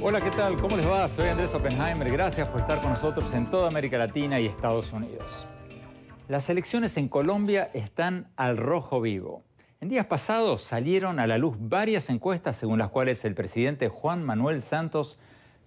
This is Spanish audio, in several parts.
Hola, ¿qué tal? ¿Cómo les va? Soy Andrés Oppenheimer. Gracias por estar con nosotros en toda América Latina y Estados Unidos. Las elecciones en Colombia están al rojo vivo. En días pasados salieron a la luz varias encuestas según las cuales el presidente Juan Manuel Santos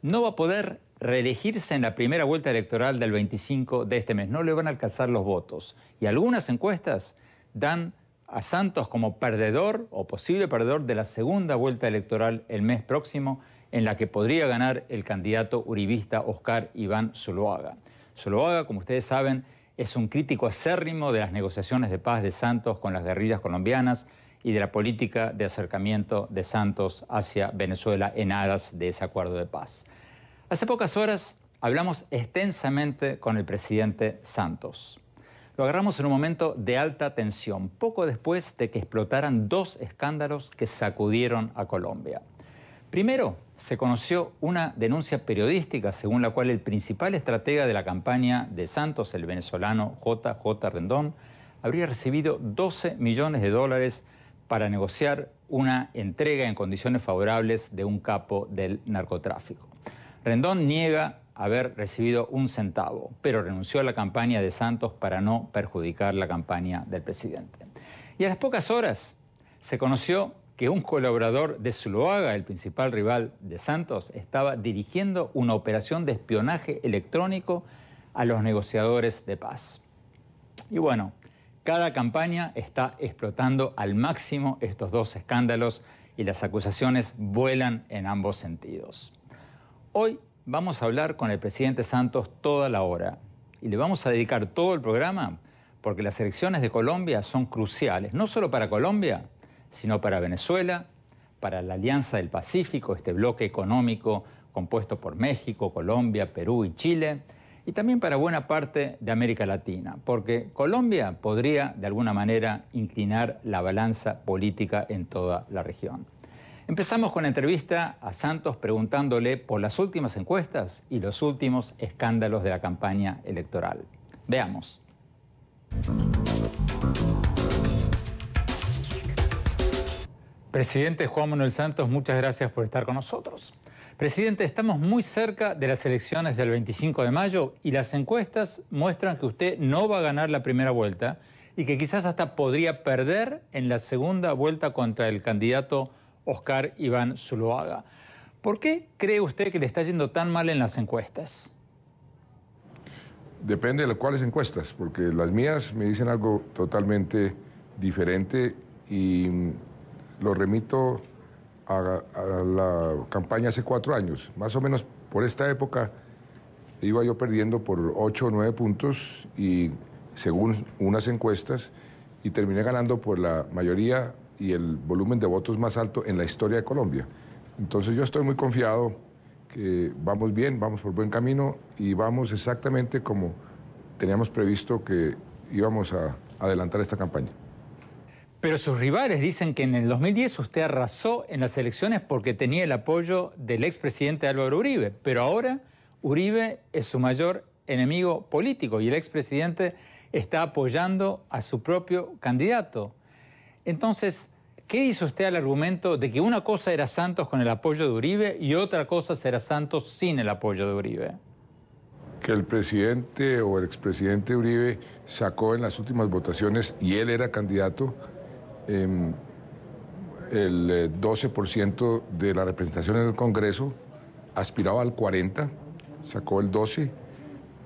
no va a poder reelegirse en la primera vuelta electoral del 25 de este mes. No le van a alcanzar los votos. Y algunas encuestas dan a Santos como perdedor o posible perdedor de la segunda vuelta electoral el mes próximo, en la que podría ganar el candidato uribista Oscar Iván Zuluaga. Zuluaga, como ustedes saben, es un crítico acérrimo de las negociaciones de paz de Santos con las guerrillas colombianas y de la política de acercamiento de Santos hacia Venezuela en aras de ese acuerdo de paz. Hace pocas horas hablamos extensamente con el presidente Santos. Lo agarramos en un momento de alta tensión, poco después de que explotaran dos escándalos que sacudieron a Colombia. Primero, se conoció una denuncia periodística según la cual el principal estratega de la campaña de Santos, el venezolano JJ Rendón, habría recibido 12 millones de dólares para negociar una entrega en condiciones favorables de un capo del narcotráfico. Rendón niega haber recibido un centavo, pero renunció a la campaña de Santos para no perjudicar la campaña del presidente. Y a las pocas horas se conoció que un colaborador de Zuloaga, el principal rival de Santos, estaba dirigiendo una operación de espionaje electrónico a los negociadores de paz. Y bueno, cada campaña está explotando al máximo estos dos escándalos y las acusaciones vuelan en ambos sentidos. Hoy vamos a hablar con el presidente Santos toda la hora y le vamos a dedicar todo el programa porque las elecciones de Colombia son cruciales, no solo para Colombia, sino para Venezuela, para la Alianza del Pacífico, este bloque económico compuesto por México, Colombia, Perú y Chile, y también para buena parte de América Latina, porque Colombia podría de alguna manera inclinar la balanza política en toda la región. Empezamos con la entrevista a Santos preguntándole por las últimas encuestas y los últimos escándalos de la campaña electoral. Veamos. Presidente Juan Manuel Santos, muchas gracias por estar con nosotros. Presidente, estamos muy cerca de las elecciones del 25 de mayo y las encuestas muestran que usted no va a ganar la primera vuelta y que quizás hasta podría perder en la segunda vuelta contra el candidato Oscar Iván Zuloaga. ¿Por qué cree usted que le está yendo tan mal en las encuestas? Depende de las cuáles encuestas, porque las mías me dicen algo totalmente diferente y mm, lo remito a, a, la campaña hace cuatro años. Más o menos por esta época iba yo perdiendo por ocho o nueve puntos y según unas encuestas y terminé ganando por la mayoría y el volumen de votos más alto en la historia de Colombia. Entonces yo estoy muy confiado que vamos bien, vamos por buen camino y vamos exactamente como teníamos previsto que íbamos a adelantar esta campaña. Pero sus rivales dicen que en el 2010 usted arrasó en las elecciones porque tenía el apoyo del expresidente Álvaro Uribe, pero ahora Uribe es su mayor enemigo político y el expresidente está apoyando a su propio candidato. Entonces, ¿Qué dice usted al argumento de que una cosa era Santos con el apoyo de Uribe y otra cosa será Santos sin el apoyo de Uribe? Que el presidente o el expresidente Uribe sacó en las últimas votaciones, y él era candidato, em, el 12% eh, de la representación en el Congreso, aspiraba al 40%, sacó el 12%,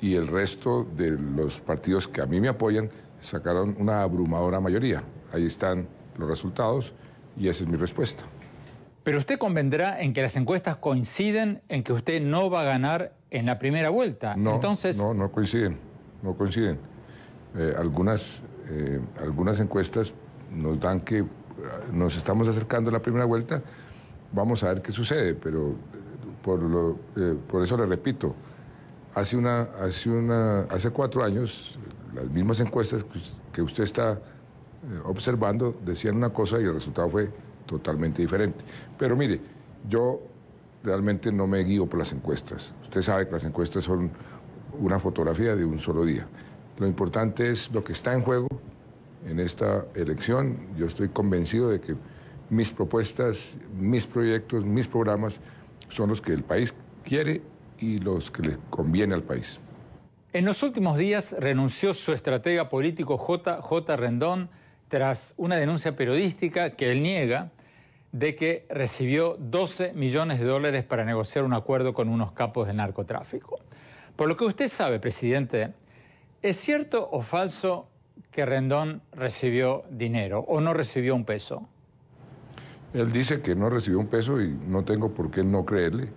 y el resto de los partidos que a mí me apoyan sacaron una abrumadora mayoría. Ahí están los resultados y esa es mi respuesta. Pero usted convendrá en que las encuestas coinciden en que usted no va a ganar en la primera vuelta. No, Entonces... no, no coinciden, no coinciden. Eh, algunas, eh, algunas encuestas nos dan que ah, nos estamos acercando a la primera vuelta, vamos a ver qué sucede, pero eh, por, lo, por eso le repito, hace, una, hace, una, hace cuatro años las mismas encuestas que usted está eh, observando decían una cosa y el resultado fue totalmente diferente. Pero mire, yo realmente no me guío por las encuestas. Usted sabe que las encuestas son una fotografía de un solo día. Lo importante es lo que está en juego en esta elección. Yo estoy convencido de que mis propuestas, mis proyectos, mis programas son los que el país quiere y los que le conviene al país. En los últimos días renunció su estratega político JJ Rendón tras una denuncia periodística que él niega de que recibió 12 millones de dólares para negociar un acuerdo con unos capos de narcotráfico. Por lo que usted sabe, presidente, ¿es cierto o falso que Rendón recibió dinero o no recibió un peso? Él dice que no recibió un peso y no tengo por qué no creerle.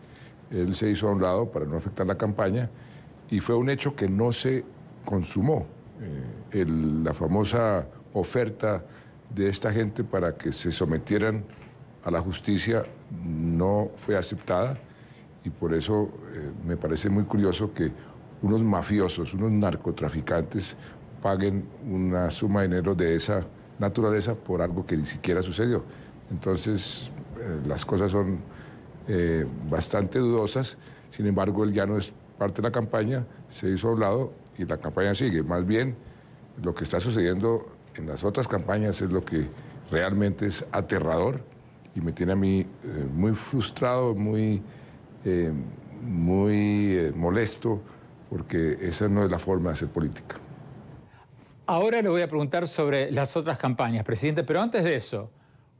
Él se hizo a un lado para no afectar la campaña y fue un hecho que no se consumó. Eh, la famosa oferta de esta gente para que se sometieran a la justicia no fue aceptada y por eso eh, me parece muy curioso que unos mafiosos, unos narcotraficantes paguen una suma de dinero de esa naturaleza por algo que ni siquiera sucedió. Entonces eh, las cosas son eh, bastante dudosas, sin embargo él ya no es parte de la campaña, se hizo a un lado y la campaña sigue. Más bien lo que está sucediendo en las otras campañas es lo que realmente es aterrador y me tiene a mí eh, muy frustrado, muy, eh, muy eh, molesto, porque esa no es la forma de hacer política. Ahora le voy a preguntar sobre las otras campañas, presidente, pero antes de eso,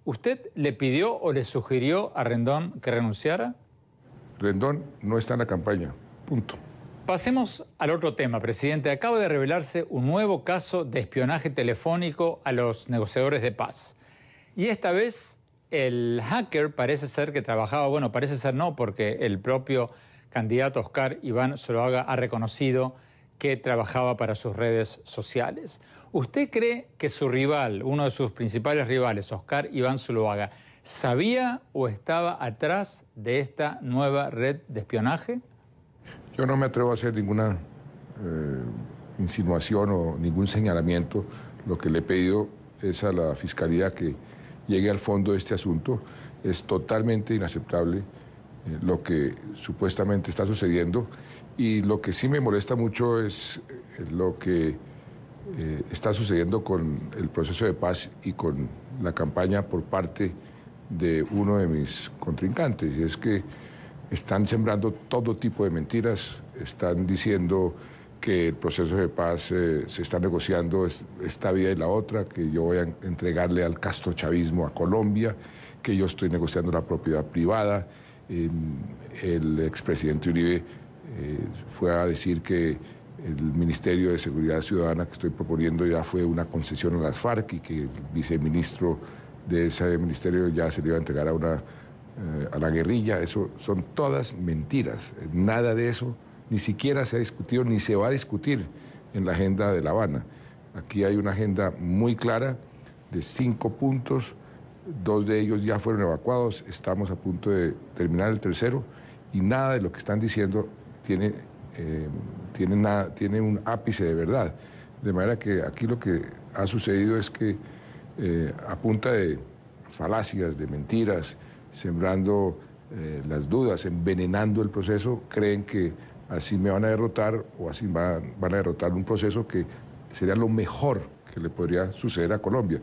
¿usted le pidió o le sugirió a Rendón que renunciara? Rendón no está en la campaña, punto. Pasemos al otro tema, presidente. Acaba de revelarse un nuevo caso de espionaje telefónico a los negociadores de paz. Y esta vez el hacker parece ser que trabajaba, bueno, parece ser no, porque el propio candidato Oscar Iván Zuloaga ha reconocido que trabajaba para sus redes sociales. ¿Usted cree que su rival, uno de sus principales rivales, Oscar Iván Zuloaga, sabía o estaba atrás de esta nueva red de espionaje? Yo no me atrevo a hacer ninguna eh, insinuación o ningún señalamiento. Lo que le he pedido es a la Fiscalía que llegue al fondo de este asunto. Es totalmente inaceptable eh, lo que supuestamente está sucediendo. Y lo que sí me molesta mucho es eh, lo que está sucediendo con el proceso de paz y con la campaña por parte de uno de mis contrincantes. Y es que están sembrando todo tipo de mentiras, están diciendo que el proceso de paz eh, se está negociando esta vida y la otra, que yo voy a entregarle al castrochavismo a Colombia, que yo estoy negociando la propiedad privada. el expresidente Uribe eh, fue a decir que el Ministerio de Seguridad Ciudadana que estoy proponiendo ya fue una concesión a las FARC y que el viceministro de ese ministerio ya se le iba a entregar a una eh, a la guerrilla, eso son todas mentiras. Nada de eso ni siquiera se ha discutido ni se va a discutir en la agenda de La Habana. Aquí hay una agenda muy clara de cinco puntos, dos de ellos ya fueron evacuados, estamos a punto de terminar el tercero y nada de lo que están diciendo tiene, eh, tiene, nada, tiene un ápice de verdad. De manera que aquí lo que ha sucedido es que eh, a punta de falacias, de mentiras, sembrando eh, las dudas, envenenando el proceso, creen que así me van a derrotar o así van, a derrotar un proceso que sería lo mejor que le podría suceder a Colombia.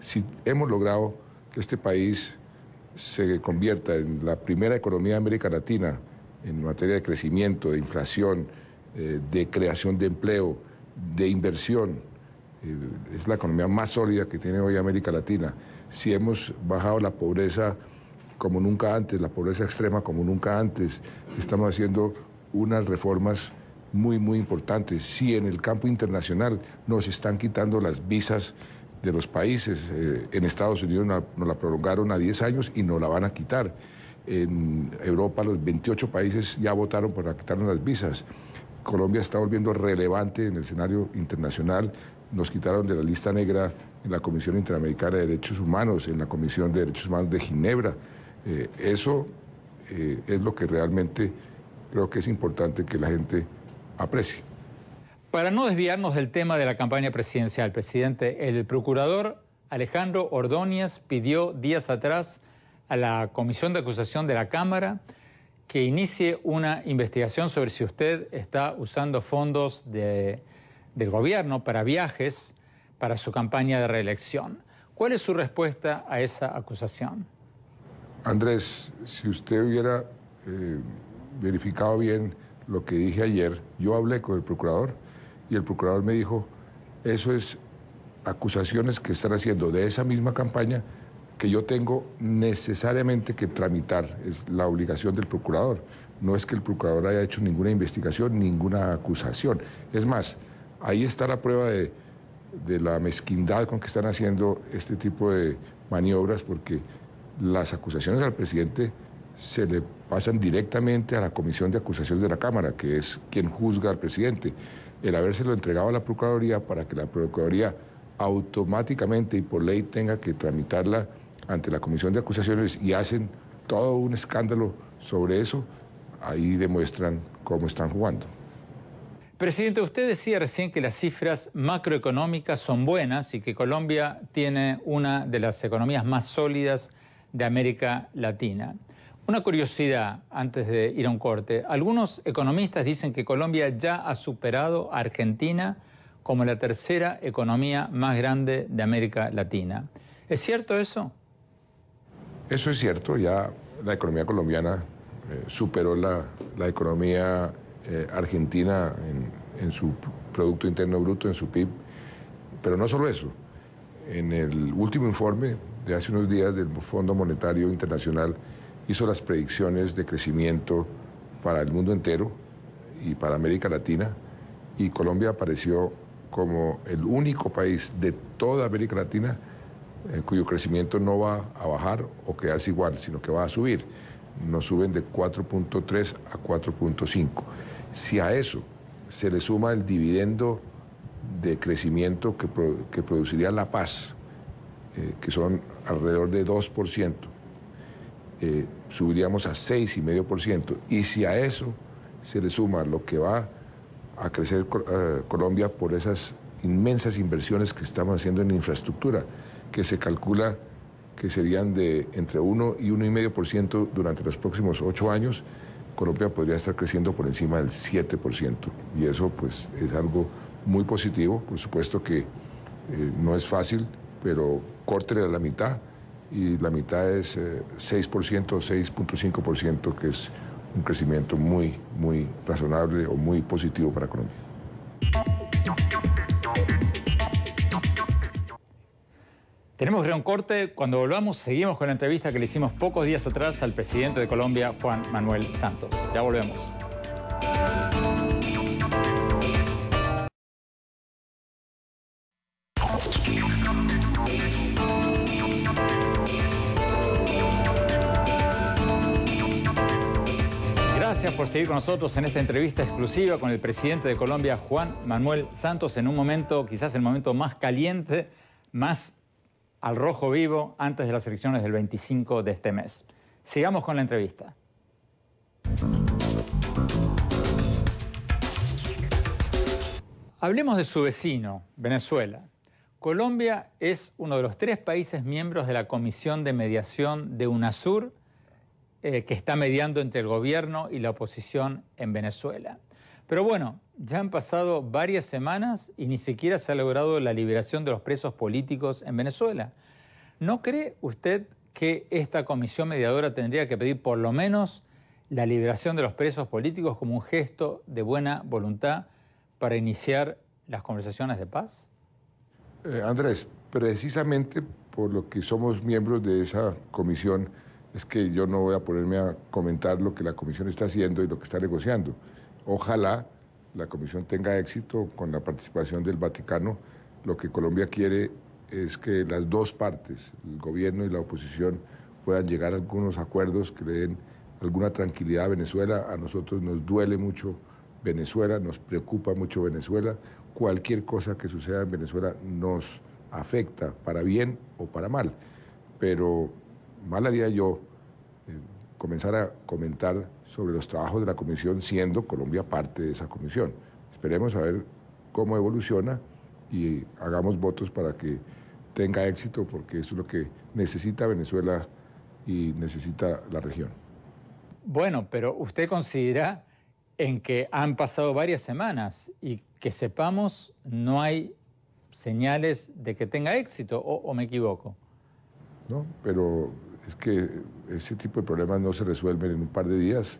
Si hemos logrado que este país se convierta en la primera economía de América Latina en materia de crecimiento, de inflación, eh, de creación de empleo, de inversión. Eh, es la economía más sólida que tiene hoy América Latina. Si hemos bajado la pobreza como nunca antes, la pobreza extrema como nunca antes. Estamos haciendo unas reformas muy, muy importantes. ...si en el campo internacional nos están quitando las visas de los países. Eh, en Estados Unidos nos la, nos la prolongaron a 10 años y nos la van a quitar. En Europa los 28 países ya votaron para quitarnos las visas. Colombia está volviendo relevante en el escenario internacional. Nos quitaron de la lista negra en la Comisión Interamericana de Derechos Humanos, en la Comisión de Derechos Humanos de Ginebra. Eh, eso eh, es lo que realmente creo que es importante que la gente aprecie. Para no desviarnos del tema de la campaña presidencial, presidente, el procurador Alejandro Ordóñez pidió días atrás a la Comisión de Acusación de la Cámara que inicie una investigación sobre si usted está usando fondos del gobierno para viajes para su campaña de reelección. ¿Cuál es su respuesta a esa acusación? Andrés, si usted hubiera eh, verificado bien lo que dije ayer, yo hablé con el procurador y el procurador me dijo, eso es acusaciones que están haciendo de esa misma campaña que yo tengo necesariamente que tramitar, es la obligación del procurador. No es que el procurador haya hecho ninguna investigación, ninguna acusación. Es más, ahí está la prueba de la mezquindad con que están haciendo este tipo de maniobras, porque las acusaciones al presidente se le pasan directamente a la Comisión de Acusaciones de la Cámara, que es quien juzga al presidente. El habérselo entregado a la Procuraduría para que la Procuraduría automáticamente y por ley tenga que tramitarla ante la Comisión de Acusaciones y hacen todo un escándalo sobre eso, ahí demuestran cómo están jugando. Presidente, usted decía recién que las cifras macroeconómicas son buenas y que Colombia tiene una de las economías más sólidas de América Latina. Una curiosidad antes de ir a un corte. Algunos economistas dicen que Colombia ya ha superado a Argentina como la tercera economía más grande de América Latina. ¿Es cierto eso? Eso es cierto, ya la economía colombiana eh, superó la, economía eh, argentina en, en, su Producto Interno Bruto, en su PIB, pero no solo eso. En el último informe de hace unos días el Fondo Monetario Internacional hizo las predicciones de crecimiento para el mundo entero y para América Latina y Colombia apareció como el único país de toda América Latina eh, cuyo crecimiento no va a bajar o quedarse igual, sino que va a subir. Nos suben de 4.3 a 4.5. Si a eso se le suma el dividendo de crecimiento que produciría la paz, eh, que son alrededor de 2%, eh, subiríamos a 6,5%. Y si a eso se le suma lo que va a crecer eh, Colombia por esas inmensas inversiones que estamos haciendo en infraestructura, que se calcula que serían de entre 1 y 1,5% durante los próximos ocho años, Colombia podría estar creciendo por encima del 7%. Y eso pues es algo muy positivo. Por supuesto que no es fácil pero Corte a la mitad y la mitad es 6% o 6.5%, que es un crecimiento muy, muy razonable o muy positivo para Colombia. Tenemos gran corte. Cuando volvamos, seguimos con la entrevista que le hicimos pocos días atrás al presidente de Colombia, Juan Manuel Santos. Ya volvemos. con nosotros en esta entrevista exclusiva con el presidente de Colombia, Juan Manuel Santos, en un momento, quizás el momento más caliente, más al rojo vivo, antes de las elecciones del 25 de este mes. Sigamos con la entrevista. Hablemos de su vecino, Venezuela. Colombia es uno de los tres países miembros de la Comisión de Mediación de UNASUR eh, que está mediando entre el gobierno y la oposición en Venezuela. Pero bueno, ya han pasado varias semanas y ni siquiera se ha logrado la liberación de los presos políticos en Venezuela. ¿No cree usted que esta comisión mediadora tendría que pedir por lo menos la liberación de los presos políticos como un gesto de buena voluntad para iniciar las conversaciones de paz? Eh, Andrés, precisamente por lo que somos miembros de esa comisión, es que yo no voy a ponerme a comentar lo que la comisión está haciendo y lo que está negociando. Ojalá la comisión tenga éxito con la participación del Vaticano. Lo que Colombia quiere es que las dos partes, el gobierno y la oposición, puedan llegar a algunos acuerdos que le den alguna tranquilidad a Venezuela. A nosotros nos duele mucho Venezuela, nos preocupa mucho Venezuela. Cualquier cosa que suceda en Venezuela nos afecta, para bien o para mal. Pero mal haría yo eh, comenzar a comentar sobre los trabajos de la comisión, siendo Colombia parte de esa comisión. Esperemos a ver cómo evoluciona y hagamos votos para que tenga éxito, porque eso es lo que necesita Venezuela y necesita la región. Bueno, pero usted considera en que han pasado varias semanas y que sepamos no hay señales de que tenga éxito, o me equivoco. No, pero es que ese tipo de problemas no se resuelven en un par de días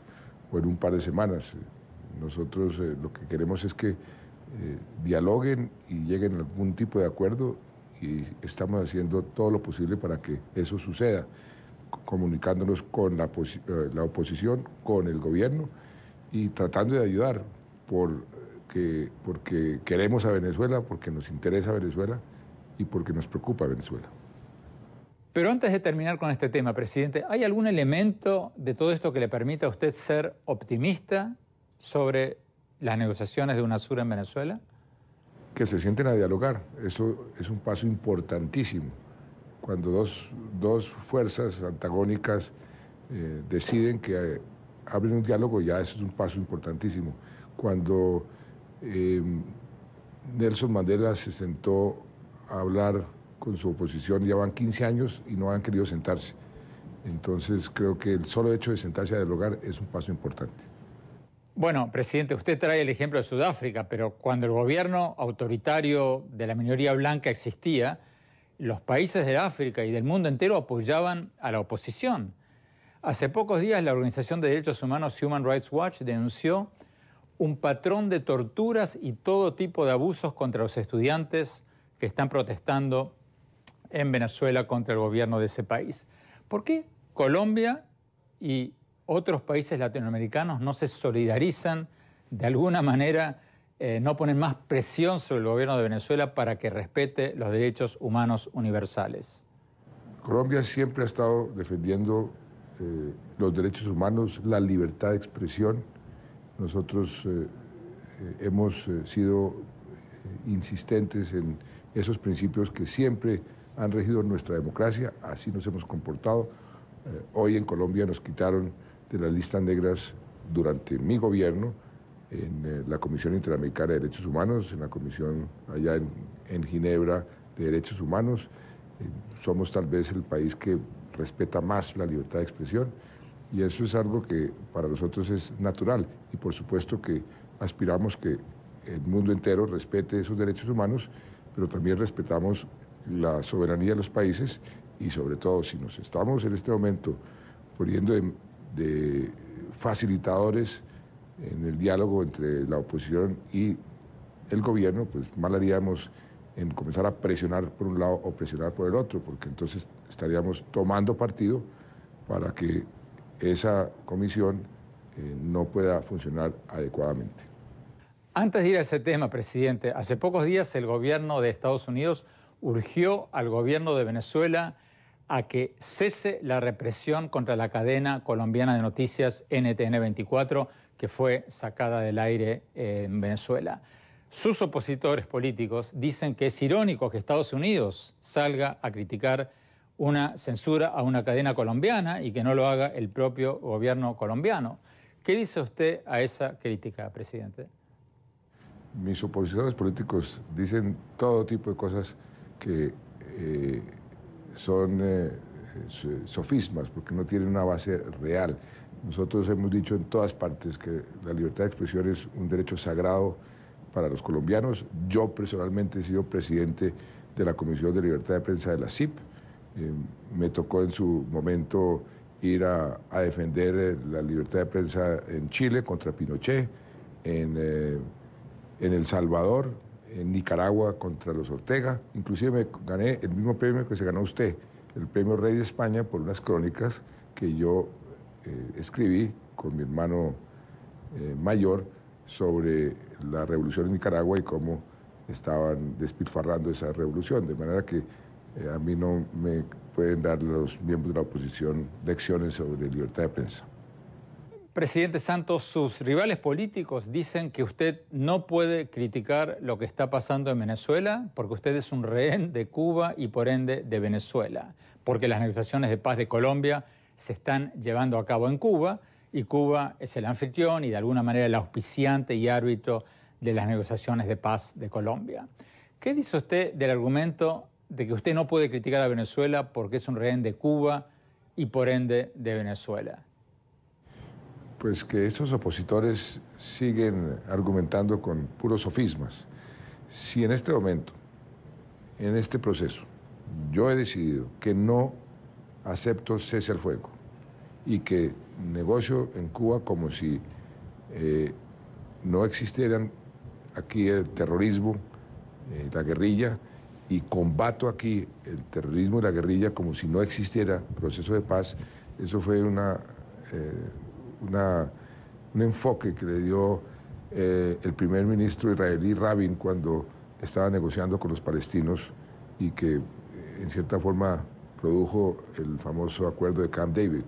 o en un par de semanas. Nosotros eh, lo que queremos es que eh, dialoguen y lleguen a algún tipo de acuerdo y estamos haciendo todo lo posible para que eso suceda, comunicándonos con eh, la, oposición, con el gobierno y tratando de ayudar porque queremos a Venezuela, porque nos interesa Venezuela y porque nos preocupa Venezuela. Pero antes de terminar con este tema, presidente, ¿hay algún elemento de todo esto que le permita a usted ser optimista sobre las negociaciones de UNASUR en Venezuela? Que se sienten a dialogar. Eso es un paso importantísimo. Cuando dos, fuerzas antagónicas eh, deciden que eh, abren un diálogo, ya eso es un paso importantísimo. Cuando eh, Nelson Mandela se sentó a hablar con su oposición, ya 15 años y no han querido sentarse. Entonces creo que el solo hecho de sentarse a dialogar es un paso importante. Bueno, presidente, usted trae el ejemplo de Sudáfrica, pero cuando el gobierno autoritario de la minoría blanca existía, los países de África y del mundo entero apoyaban a la oposición. Hace pocos días la Organización de Derechos Humanos Human Rights Watch denunció un patrón de torturas y todo tipo de abusos contra los estudiantes que están protestando en Venezuela contra el gobierno de ese país. ¿Por qué Colombia y otros países latinoamericanos no se solidarizan de alguna manera? Eh, no ponen más presión sobre el gobierno de Venezuela para que respete los derechos humanos universales? Colombia siempre ha estado defendiendo eh, los derechos humanos, la libertad de expresión. Nosotros eh, hemos sido insistentes en esos principios que siempre han regido nuestra democracia, así nos hemos comportado. Eh, hoy en Colombia nos quitaron de las listas negras durante mi gobierno, en eh, la Comisión Interamericana de Derechos Humanos, en la Comisión allá en, Ginebra de Derechos Humanos. Eh, somos tal vez el país que respeta más la libertad de expresión y eso es algo que para nosotros es natural y por supuesto que aspiramos que el mundo entero respete esos derechos humanos, pero también respetamos la soberanía de los países y sobre todo si nos estamos en este momento poniendo de, facilitadores en el diálogo entre la oposición y el gobierno, pues mal haríamos en comenzar a presionar por un lado o presionar por el otro, porque entonces estaríamos tomando partido para que esa comisión eh, no pueda funcionar adecuadamente. Antes de ir a ese tema, presidente, hace pocos días el gobierno de Estados Unidos urgió al gobierno de Venezuela a que cese la represión contra la cadena colombiana de noticias NTN 24, que fue sacada del aire en Venezuela. Sus opositores políticos dicen que es irónico que Estados Unidos salga a criticar una censura a una cadena colombiana y que no lo haga el propio gobierno colombiano. ¿Qué dice usted a esa crítica, presidente? Mis opositores políticos dicen todo tipo de cosas que eh, son eh, sofismas, porque no tienen una base real. Nosotros hemos dicho en todas partes que la libertad de expresión es un derecho sagrado para los colombianos. Yo personalmente he sido presidente de la Comisión de Libertad de Prensa de la CIP. Em, me tocó en su momento ir a, defender eh, la libertad de prensa en Chile contra Pinochet, en, en El Salvador, en Nicaragua contra los Ortega. Inclusive me gané el mismo premio que se ganó usted, el premio Rey de España, por unas crónicas que yo eh, escribí con mi hermano eh, mayor sobre la revolución en Nicaragua y cómo estaban despilfarrando esa revolución. De manera que eh, a mí no me pueden dar los miembros de la oposición lecciones sobre libertad de prensa. Presidente Santos, sus rivales políticos dicen que usted no puede criticar lo que está pasando en Venezuela porque usted es un rehén de Cuba y por ende de Venezuela, porque las negociaciones de paz de Colombia se están llevando a cabo en Cuba y Cuba es el anfitrión y de alguna manera el auspiciante y árbitro de las negociaciones de paz de Colombia. ¿Qué dice usted del argumento de que usted no puede criticar a Venezuela porque es un rehén de Cuba y por ende de Venezuela? pues que estos opositores siguen argumentando con puros sofismas. Si en este momento, en este proceso, yo he decidido que no acepto cese el fuego y que negocio en Cuba como si eh, no existieran aquí el terrorismo, eh, la guerrilla, y combato aquí el terrorismo y la guerrilla como si no existiera proceso de paz, eso fue una eh, una, un enfoque que le dio eh, el primer ministro israelí Rabin cuando estaba negociando con los palestinos y que eh, en cierta forma produjo el famoso acuerdo de Camp David.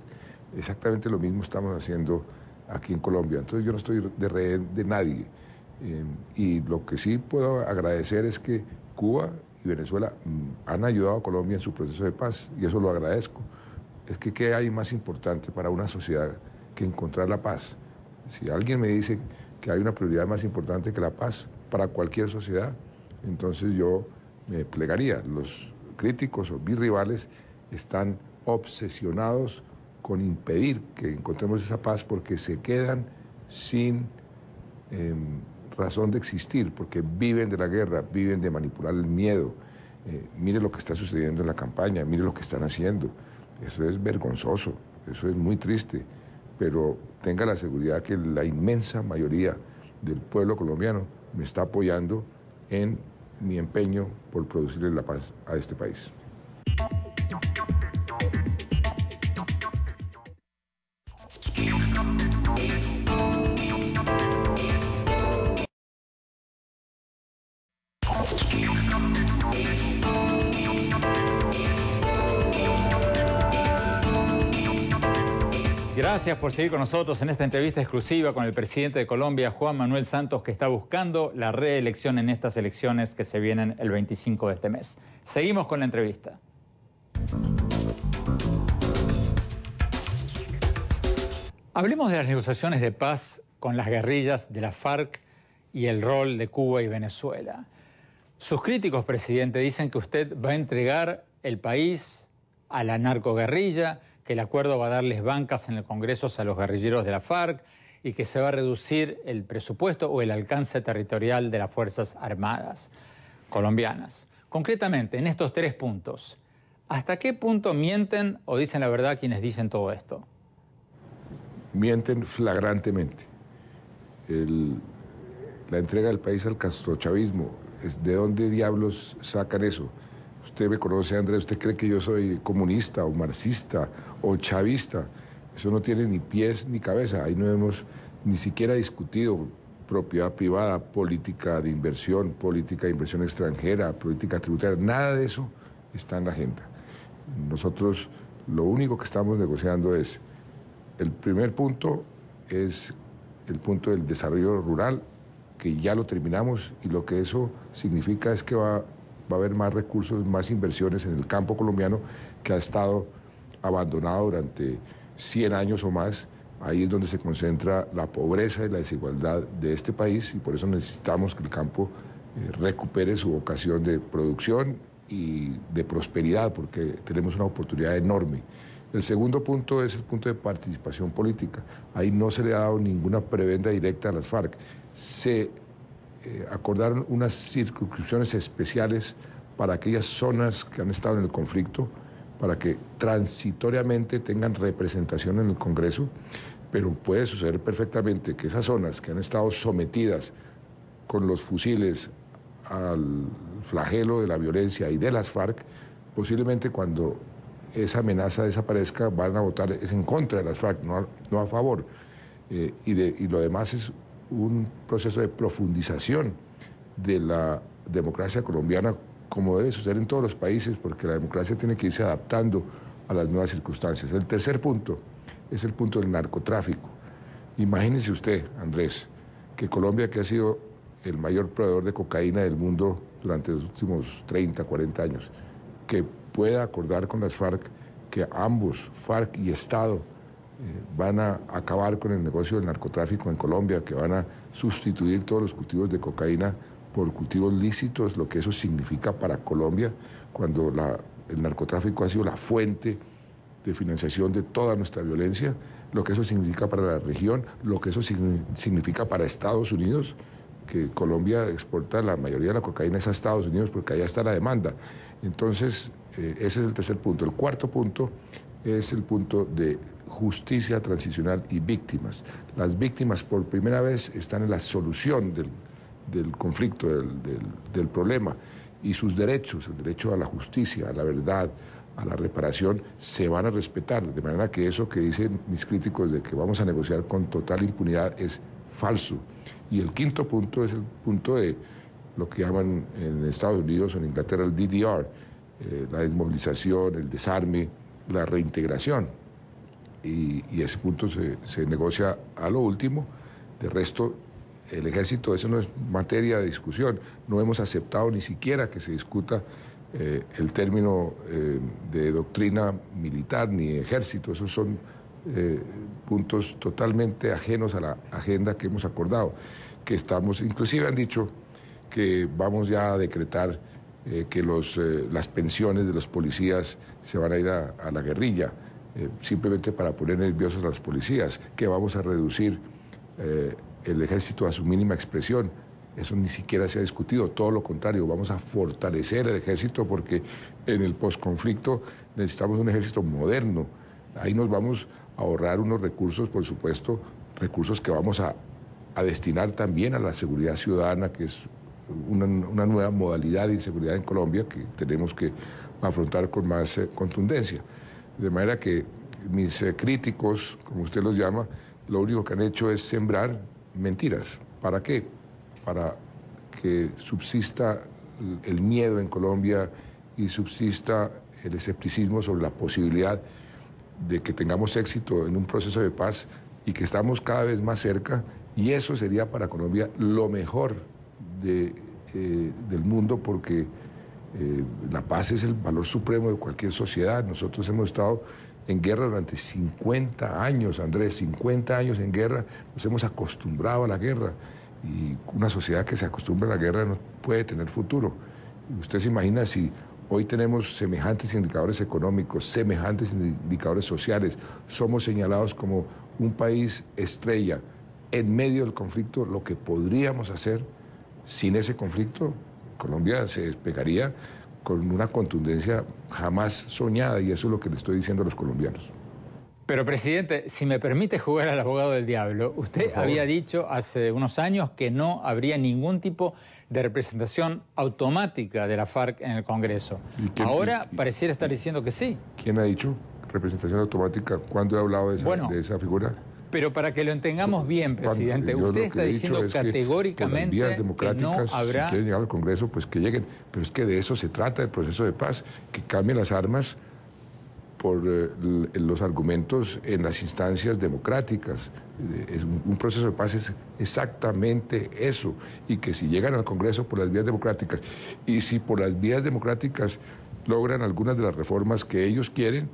Exactamente lo mismo estamos haciendo aquí en Colombia. Entonces yo no estoy de rehén de nadie. Em, y lo que sí puedo agradecer es que Cuba y Venezuela mm, han ayudado a Colombia en su proceso de paz y eso lo agradezco. Es que qué hay más importante para una sociedad que encontrar la paz. Si alguien me dice que hay una prioridad más importante que la paz para cualquier sociedad, entonces yo me plegaría. Los críticos o mis rivales están obsesionados con impedir que encontremos esa paz porque se quedan sin em, razón de existir, porque viven de la guerra, viven de manipular el miedo. Eh, mire lo que está sucediendo en la campaña, mire lo que están haciendo. Eso es vergonzoso, eso es muy triste pero tenga la seguridad que la inmensa mayoría del pueblo colombiano me está apoyando en mi empeño por producirle la paz a este país. Gracias por seguir con nosotros en esta entrevista exclusiva con el presidente de Colombia, Juan Manuel Santos, que está buscando la reelección en estas elecciones que se vienen el 25 de este mes. Seguimos con la entrevista. Hablemos de las negociaciones de paz con las guerrillas de la FARC y el rol de Cuba y Venezuela. Sus críticos, presidente, dicen que usted va a entregar el país a la narcoguerrilla el acuerdo va a darles bancas en el Congreso a los guerrilleros de la FARC y que se va a reducir el presupuesto o el alcance territorial de las Fuerzas Armadas colombianas. Concretamente, en estos tres puntos, ¿hasta qué punto mienten o dicen la verdad quienes dicen todo esto? Mienten flagrantemente. la entrega del país al castrochavismo, ¿de dónde diablos sacan eso? Usted me conoce, Andrés, usted cree que yo soy comunista o marxista o chavista. Eso no tiene ni pies ni cabeza. Ahí no hemos ni siquiera discutido propiedad privada, política de inversión, política de inversión extranjera, política tributaria. Nada de eso está en la agenda. Nosotros lo único que estamos negociando es, el primer punto es el punto del desarrollo rural, que ya lo terminamos y lo que eso significa es que va va a haber más recursos, más inversiones en el campo colombiano que ha estado abandonado durante 100 años o más. Ahí es donde se concentra la pobreza y la desigualdad de este país y por eso necesitamos que el campo eh, recupere su vocación de producción y de prosperidad, porque tenemos una oportunidad enorme. El segundo punto es el punto de participación política. Ahí no se le ha dado ninguna prebenda directa a las FARC. Se eh, acordaron unas circunscripciones especiales para aquellas zonas que han estado en el conflicto, para que transitoriamente tengan representación en el Congreso, pero puede suceder perfectamente que esas zonas que han estado sometidas con los fusiles al flagelo de la violencia y de las FARC, posiblemente cuando esa amenaza desaparezca van a votar es en contra de las FARC, no a, no a favor. Eh, y, de, y lo demás es un proceso de profundización de la democracia colombiana, como debe suceder en todos los países, porque la democracia tiene que irse adaptando a las nuevas circunstancias. El tercer punto es el punto del narcotráfico. Imagínese usted, Andrés, que Colombia, que ha sido el mayor proveedor de cocaína del mundo durante los últimos 30, 40 años, que pueda acordar con las FARC que ambos, FARC y Estado, van a acabar con el negocio del narcotráfico en Colombia, que van a sustituir todos los cultivos de cocaína por cultivos lícitos, lo que eso significa para Colombia, cuando el narcotráfico ha sido la fuente de financiación de toda nuestra violencia, lo que eso significa para la región, lo que eso significa para Estados Unidos, que Colombia exporta la mayoría de la cocaína es a Estados Unidos porque allá está la demanda. Entonces, eh, ese es el tercer punto. El cuarto punto es el punto de justicia transicional y víctimas. Las víctimas por primera vez están en la solución del, conflicto, del, problema, y sus derechos, el derecho a la justicia, a la verdad, a la reparación, se van a respetar. De manera que eso que dicen mis críticos de que vamos a negociar con total impunidad es falso. Y el quinto punto es el punto de lo que llaman en Estados Unidos o en Inglaterra el DDR, eh, la desmovilización, el desarme la reintegración. Y, ese punto se, negocia a lo último. De resto, el ejército, eso no es materia de discusión. No hemos aceptado ni siquiera que se discuta eh, el término eh, de doctrina militar ni ejército. Esos son eh, puntos totalmente ajenos a la agenda que hemos acordado. Que estamos, inclusive han dicho que vamos ya a decretar eh, que eh, las pensiones de los policías se van a ir a, la guerrilla, eh, simplemente para poner nerviosos a los policías, que vamos a reducir el ejército a su mínima expresión. Eso ni siquiera se ha discutido, todo lo contrario, vamos a fortalecer el ejército porque en el posconflicto necesitamos un ejército moderno. Ahí nos vamos a ahorrar unos recursos, por supuesto, recursos que vamos a, a destinar también a la seguridad ciudadana, que es una, nueva modalidad de inseguridad en Colombia que tenemos que afrontar con más eh, contundencia. De manera que mis eh, críticos, como usted los llama, lo único que han hecho es sembrar mentiras. ¿Para qué? Para que subsista el miedo en Colombia y subsista el escepticismo sobre la posibilidad de que tengamos éxito en un proceso de paz y que estamos cada vez más cerca y eso sería para Colombia lo mejor eh, del mundo porque eh, la paz es el valor supremo de cualquier sociedad. Nosotros hemos estado en guerra durante 50 años, Andrés, 50 años en guerra, nos hemos acostumbrado a la guerra y una sociedad que se acostumbra a la guerra no puede tener futuro. Usted se imagina si hoy tenemos semejantes indicadores económicos, semejantes indicadores sociales, somos señalados como un país estrella en medio del conflicto, lo que podríamos hacer sin ese conflicto, Colombia se despegaría con una contundencia jamás soñada y eso es lo que le estoy diciendo a los colombianos. Pero presidente, si me permite jugar al abogado del diablo, usted había dicho hace unos años que no habría ningún tipo de representación automática de la FARC en el Congreso. Ahora pareciera estar diciendo que sí. ¿Quién ha dicho representación automática? cuando he hablado de esa figura? Pero para que lo entendamos bien, presidente, usted está diciendo categóricamente que, vías democráticas, que si quieren llegar al Congreso, pues que lleguen. Pero es que de eso se trata el proceso de paz, que cambien las armas por eh, los argumentos en las instancias democráticas. Eh, es un proceso de paz es exactamente eso, y que si llegan al Congreso por las vías democráticas, y si por las vías democráticas logran algunas de las reformas que ellos quieren,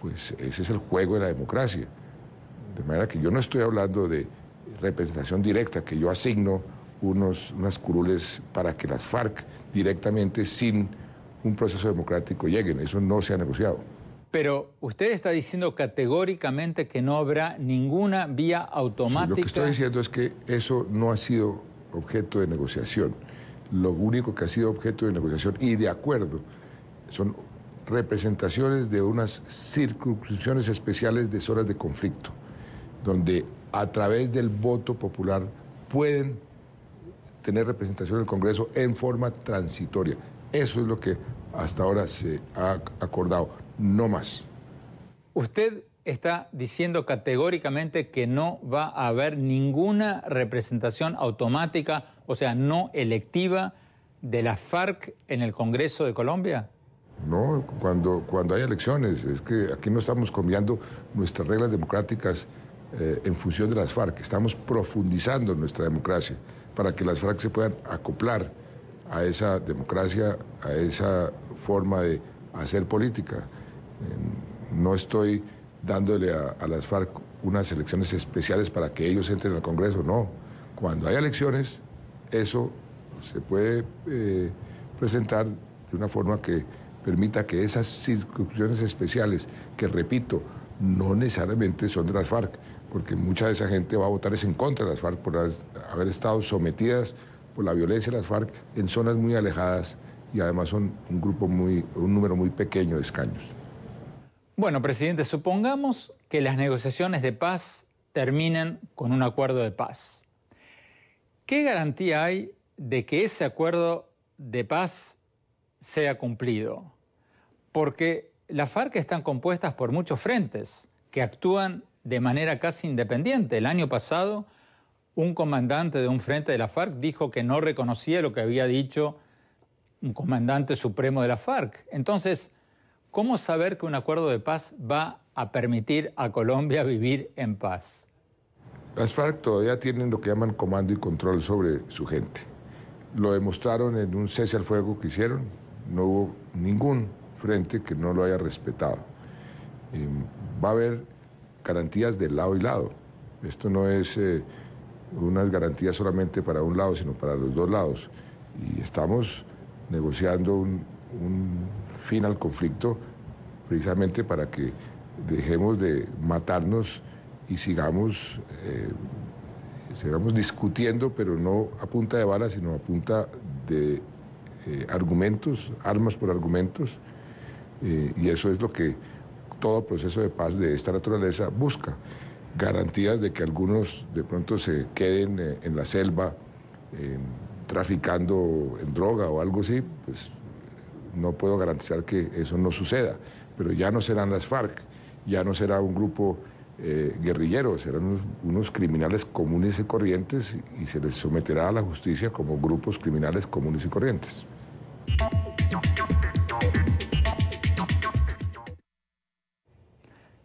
pues ese es el juego de la democracia. De manera que yo no estoy hablando de representación directa, que yo asigno unos, unas curules para que las FARC directamente, sin un proceso democrático, lleguen. Eso no se ha negociado. Pero usted está diciendo categóricamente que no habrá ninguna vía automática. lo que estoy diciendo es que eso no ha sido objeto de negociación. Lo único que ha sido objeto de negociación y de acuerdo son representaciones de unas circunscripciones especiales de zonas de conflicto donde a través del voto popular pueden tener representación en el Congreso en forma transitoria. Eso es lo que hasta ahora se ha acordado, no más. Usted está diciendo categóricamente que no va a haber ninguna representación automática, o sea, no electiva de la FARC en el Congreso de Colombia. No, cuando, cuando hay elecciones, es que aquí no estamos cambiando nuestras reglas democráticas eh, en función de las FARC. Estamos profundizando nuestra democracia para que las FARC se puedan acoplar a esa democracia, a esa forma de hacer política. No estoy dándole a, las FARC unas elecciones especiales para que ellos entren al Congreso, no. Cuando hay elecciones, eso se puede eh, presentar de una forma que permita que esas circunstancias especiales, que repito, no necesariamente son de las FARC, porque mucha de esa gente va a votar es en contra de las FARC por haber, estado sometidas por la violencia de las FARC en zonas muy alejadas y además son un grupo muy, un número muy pequeño de escaños. Bueno, presidente, supongamos que las negociaciones de paz terminan con un acuerdo de paz. ¿Qué garantía hay de que ese acuerdo de paz sea cumplido? Porque las FARC están compuestas por muchos frentes que actúan de manera casi independiente. El año pasado, un comandante de un frente de la FARC dijo que no reconocía lo que había dicho un comandante supremo de la FARC. Entonces, ¿cómo saber que un acuerdo de paz va a permitir a Colombia vivir en paz? Las FARC todavía tienen lo que llaman comando y control sobre su gente. Lo demostraron en un cese al fuego que hicieron. No hubo ningún frente que no lo haya respetado. Em, va a haber garantías de lado y lado. Esto no es eh, unas garantías solamente para un lado, sino para los dos lados. Y estamos negociando un, un fin al conflicto precisamente para que dejemos de matarnos y sigamos, eh, sigamos discutiendo, pero no a punta de balas, sino a punta de eh, argumentos, armas por argumentos. y eso es lo que todo proceso de paz de esta naturaleza busca garantías de que algunos de pronto se queden eh, en la selva em, traficando en droga o algo así, pues no puedo garantizar que eso no suceda, pero ya no serán las FARC, ya no será un grupo eh, guerrillero, serán unos, criminales comunes y corrientes y se les someterá a la justicia como grupos criminales comunes y corrientes.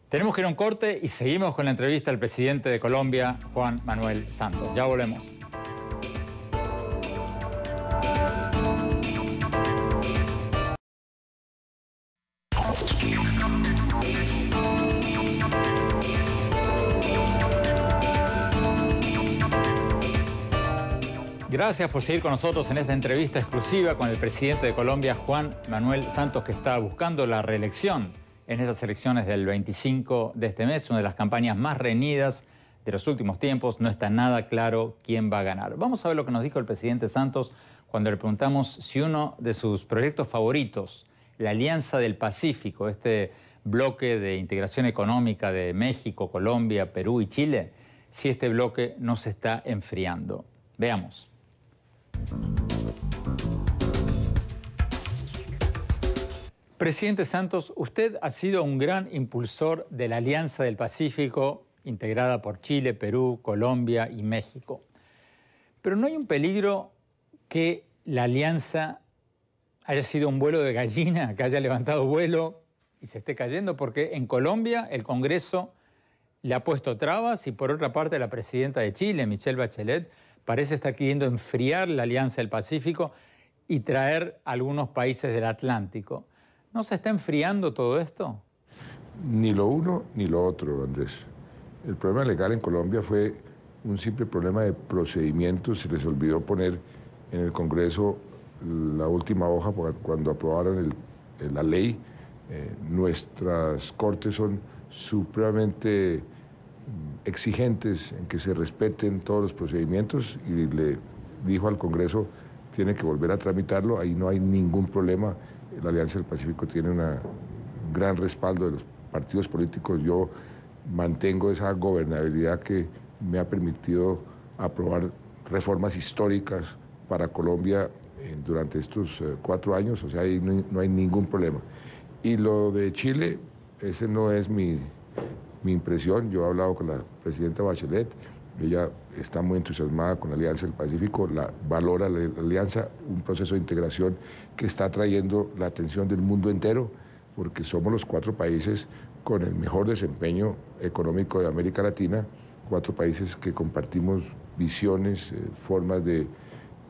Tenemos que ir a un corte y seguimos con la entrevista al presidente de Colombia, Juan Manuel Santos. Ya volvemos. Gracias por seguir con nosotros en esta entrevista exclusiva con el presidente de Colombia, Juan Manuel Santos, que está buscando la reelección en estas elecciones del 25 de este mes, una de las campañas más reñidas de los últimos tiempos. No está nada claro quién va a ganar. Vamos a ver lo que nos dijo el presidente Santos cuando le preguntamos si uno de sus proyectos favoritos, la Alianza del Pacífico, este bloque de integración económica de México, Colombia, Perú y Chile, si este bloque no se está enfriando. Veamos. Presidente Santos, usted ha sido un gran impulsor de la Alianza del Pacífico, integrada por Chile, Perú, Colombia y México. Pero ¿no hay un peligro que la alianza haya sido un vuelo de gallina, que haya levantado vuelo y se esté cayendo? Porque en Colombia el Congreso le ha puesto trabas y por otra parte la presidenta de Chile, Michelle Bachelet, parece estar queriendo enfriar la Alianza del Pacífico y traer algunos países del Atlántico. ¿No se está enfriando todo esto? Ni lo uno ni lo otro, Andrés. El problema legal en Colombia fue un simple problema de procedimientos. Se les olvidó poner en el Congreso la última hoja cuando aprobaron eh, la ley. Eh, nuestras cortes son supremamente mm, exigentes en que se respeten todos los procedimientos y le dijo al Congreso, tiene que volver a tramitarlo, ahí no hay ningún problema. Eh, la Alianza del Pacífico tiene un gran respaldo de los partidos políticos. Yo mantengo esa gobernabilidad que me ha permitido aprobar reformas históricas para Colombia eh, durante estos eh, cuatro años, o sea, ahí no, hay ningún problema. Y lo de Chile, ese no es mi, mi impresión. Yo he hablado con la presidenta Bachelet. Ella está muy entusiasmada con la Alianza del Pacífico, la, valora la, Alianza, un proceso de integración que está trayendo la atención del mundo entero, porque somos los cuatro países con el mejor desempeño económico de América Latina, cuatro países que compartimos visiones, eh, formas de,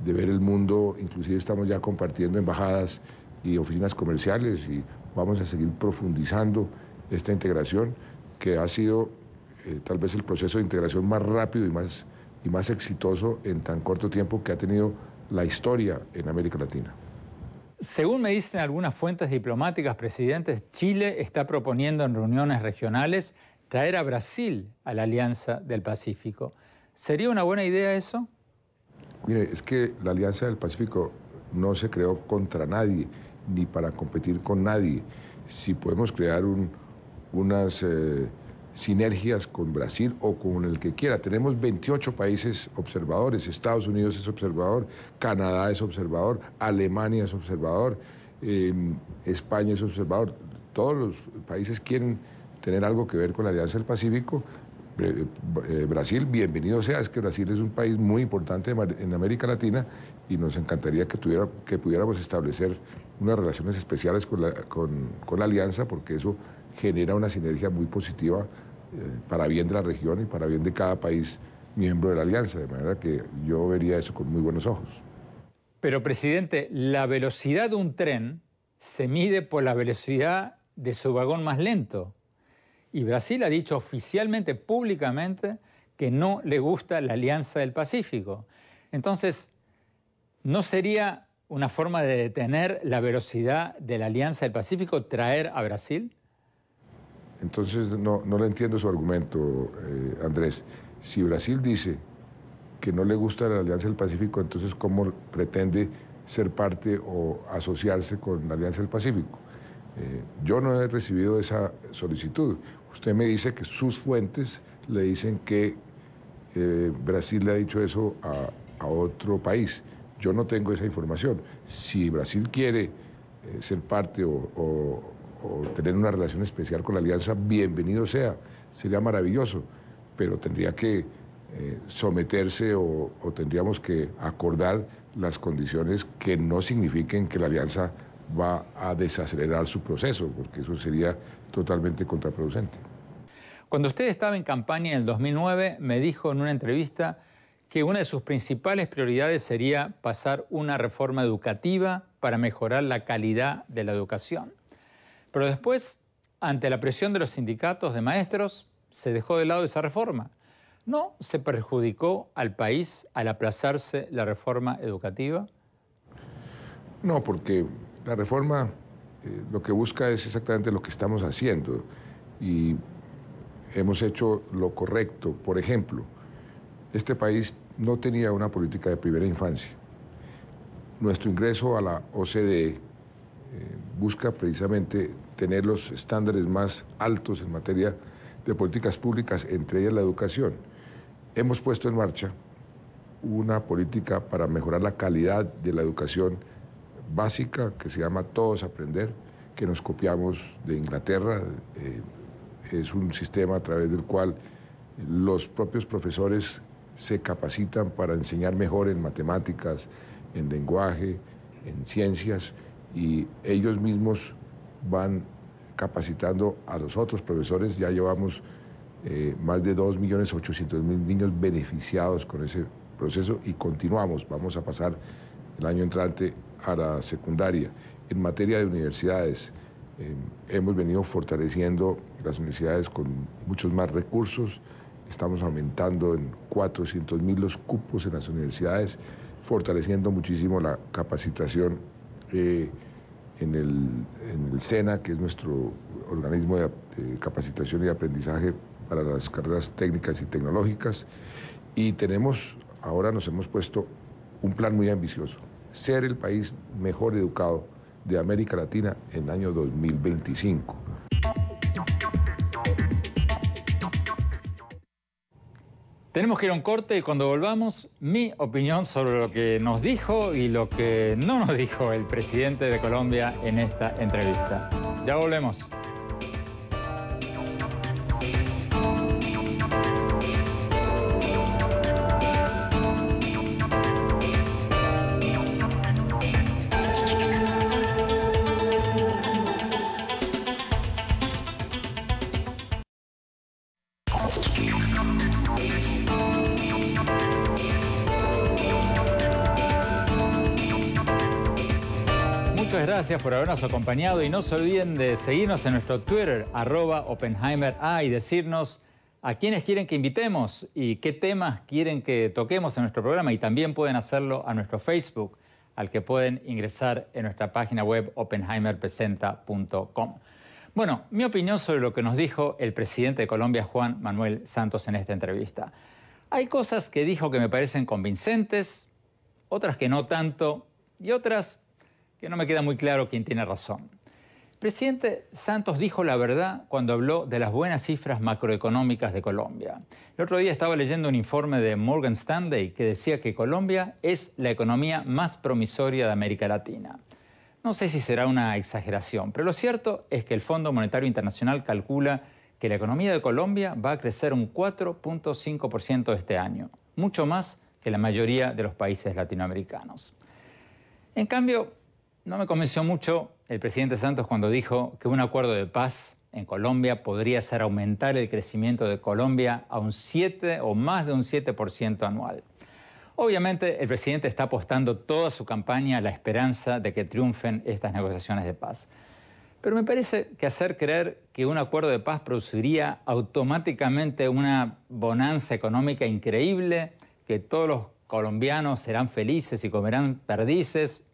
de ver el mundo, inclusive estamos ya compartiendo embajadas y oficinas comerciales y vamos a seguir profundizando esta integración que ha sido eh, tal vez el proceso de integración más rápido y más, y más exitoso en tan corto tiempo que ha tenido la historia en América Latina. Según me dicen algunas fuentes diplomáticas, presidentes, Chile está proponiendo en reuniones regionales traer a Brasil a la Alianza del Pacífico. ¿Sería una buena idea eso? Mire, es que la Alianza del Pacífico no se creó contra nadie, ni para competir con nadie. Si podemos crear unas... Eh, sinergias con Brasil o con el que quiera. Tenemos 28 países observadores, Estados Unidos es observador, Canadá es observador, Alemania es observador, em, España es observador. Todos los países quieren tener algo que ver con la Alianza del Pacífico. Eh, eh, Brasil, bienvenido sea, es que Brasil es un país muy importante en América Latina y nos encantaría que, tuviera, que pudiéramos establecer unas relaciones especiales con la, con la alianza porque eso genera una sinergia muy positiva eh, para bien de la región y para bien de cada país miembro de la alianza, de manera que yo vería eso con muy buenos ojos. Pero, presidente, la velocidad de un tren se mide por la velocidad de su vagón más lento. Y Brasil ha dicho oficialmente, públicamente, que no le gusta la Alianza del Pacífico. Entonces, ¿no sería una forma de detener la velocidad de la Alianza del Pacífico traer a Brasil? Entonces no, no le entiendo su argumento, eh, Andrés. Si Brasil dice que no le gusta la Alianza del Pacífico, entonces ¿cómo pretende ser parte o asociarse con la Alianza del Pacífico? Eh, yo no he recibido esa solicitud. Usted me dice que sus fuentes le dicen que eh, Brasil le ha dicho eso a, otro país. Yo no tengo esa información. Si Brasil quiere ser parte o, o tener una relación especial con la alianza, bienvenido sea, sería maravilloso, pero tendría que eh, someterse o, o, tendríamos que acordar las condiciones que no signifiquen que la alianza va a desacelerar su proceso, porque eso sería totalmente contraproducente. Cuando usted estaba en campaña en el 2009, me dijo en una entrevista que una de sus principales prioridades sería pasar una reforma educativa para mejorar la calidad de la educación. Pero después, ante la presión de los sindicatos de maestros, se dejó de lado esa reforma. ¿No se perjudicó al país al aplazarse la reforma educativa? No, porque la reforma eh, lo que busca es exactamente lo que estamos haciendo y hemos hecho lo correcto. Por ejemplo, este país no tenía una política de primera infancia. Nuestro ingreso a la OCDE eh, busca precisamente tener los estándares más altos en materia de políticas públicas, entre ellas la educación. Hemos puesto en marcha una política para mejorar la calidad de la educación básica que se llama Todos Aprender, que nos copiamos de Inglaterra. Eh, es un sistema a través del cual los propios profesores se capacitan para enseñar mejor en matemáticas, en lenguaje, en ciencias y ellos mismos van capacitando a los otros profesores. Ya llevamos eh, más de 2.800.000 niños beneficiados con ese proceso y continuamos. Vamos a pasar el año entrante a la secundaria. En materia de universidades, em, hemos venido fortaleciendo las universidades con muchos más recursos. Estamos aumentando en 400.000 los cupos en las universidades, fortaleciendo muchísimo la capacitación eh, en, el, SENA, que es nuestro organismo de capacitación y aprendizaje para las carreras técnicas y tecnológicas. Y tenemos, ahora nos hemos puesto un plan muy ambicioso, ser el país mejor educado de América Latina en el año 2025 Tenemos que ir a un corte y cuando volvamos, mi opinión sobre lo que nos dijo y lo que no nos dijo el presidente de Colombia en esta entrevista. Ya volvemos. por habernos acompañado y no se olviden de seguirnos en nuestro Twitter, arroba y decirnos a quiénes quieren que invitemos y qué temas quieren que toquemos en nuestro programa. Y también pueden hacerlo a nuestro Facebook, al que pueden ingresar en nuestra página web openheimerpresenta.com. Bueno, mi opinión sobre lo que nos dijo el presidente de Colombia, Juan Manuel Santos, en esta entrevista. Hay cosas que dijo que me parecen convincentes, otras que no tanto, y otras que no me queda muy claro quién tiene razón. presidente Santos dijo la verdad cuando habló de las buenas cifras macroeconómicas de Colombia. El otro día estaba leyendo un informe de Morgan Stanley que decía que Colombia es la economía más promisoria de América Latina. No sé si será una exageración, pero lo cierto es que el Fondo Monetario Internacional calcula que la economía de Colombia va a crecer un 4.5% este año, mucho más que la mayoría de los países latinoamericanos. En cambio, no me convenció mucho el presidente Santos cuando dijo que un acuerdo de paz en Colombia podría hacer aumentar el crecimiento de Colombia a un 7 o más de un 7% anual. Obviamente el presidente está apostando toda su campaña a la esperanza de que triunfen estas negociaciones de paz. Pero me parece que hacer creer que un acuerdo de paz produciría automáticamente una bonanza económica increíble, que todos los colombianos serán felices y comerán perdices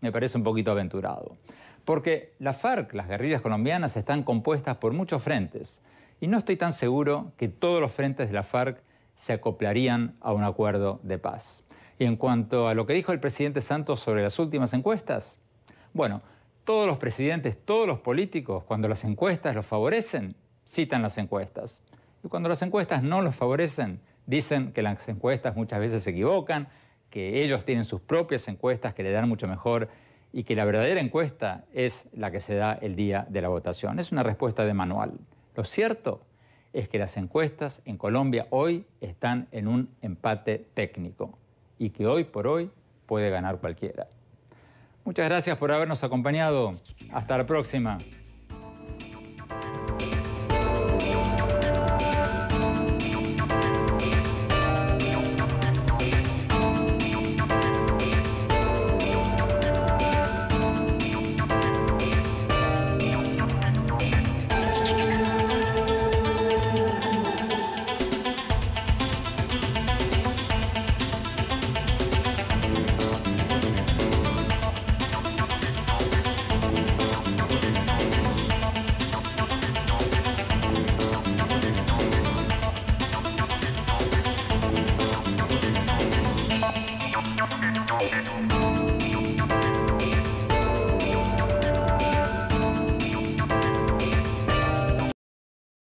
me parece un poquito aventurado. Porque la FARC, las guerrillas colombianas, están compuestas por muchos frentes y no estoy tan seguro que todos los frentes de la FARC se acoplarían a un acuerdo de paz. Y en cuanto a lo que dijo el presidente Santos sobre las últimas encuestas, bueno, todos los presidentes, todos los políticos, cuando las encuestas los favorecen, citan las encuestas. Y cuando las encuestas no los favorecen, dicen que las encuestas muchas veces se equivocan, que ellos tienen sus propias encuestas que le dan mucho mejor y que la verdadera encuesta es la que se da el día de la votación. Es una respuesta de manual. Lo cierto es que las encuestas en Colombia hoy están en un empate técnico y que hoy por hoy puede ganar cualquiera. Muchas gracias por habernos acompañado. Hasta la próxima.